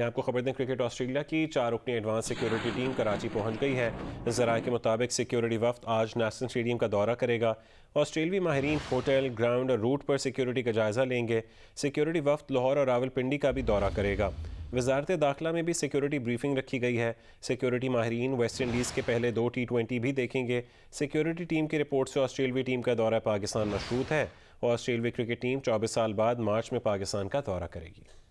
यहाँ आपको खबर दें क्रिकेट ऑस्ट्रेलिया की चार रुकनी एडवांस सिक्योरिटी टीम कराची पहुँच गई है जरा के मुताबिक सिक्योरिटी वफ्त आज नेशनल स्टेडियम का दौरा करेगा ऑस्ट्रेलवी माहरीन होटल ग्राउंड और रूट पर सिक्योरिटी का जायज़ा लेंगे सिक्योरिटी वफ्त लाहौर और रावलपिंडी का भी दौरा करेगा वजारत दाखिला में भी सिक्योरिटी ब्रीफिंग रखी गई है सिक्योरिटी माहरीन वेस्ट इंडीज़ के पहले दो टी ट्वेंटी भी देखेंगे सिक्योरिटी टीम की रिपोर्ट से ऑस्ट्रेलवी टीम का दौरा पाकिस्तान मशरूत है ऑस्ट्रेलवी क्रिकेट टीम चौबीस साल बाद मार्च में पाकिस्तान का दौरा करेगी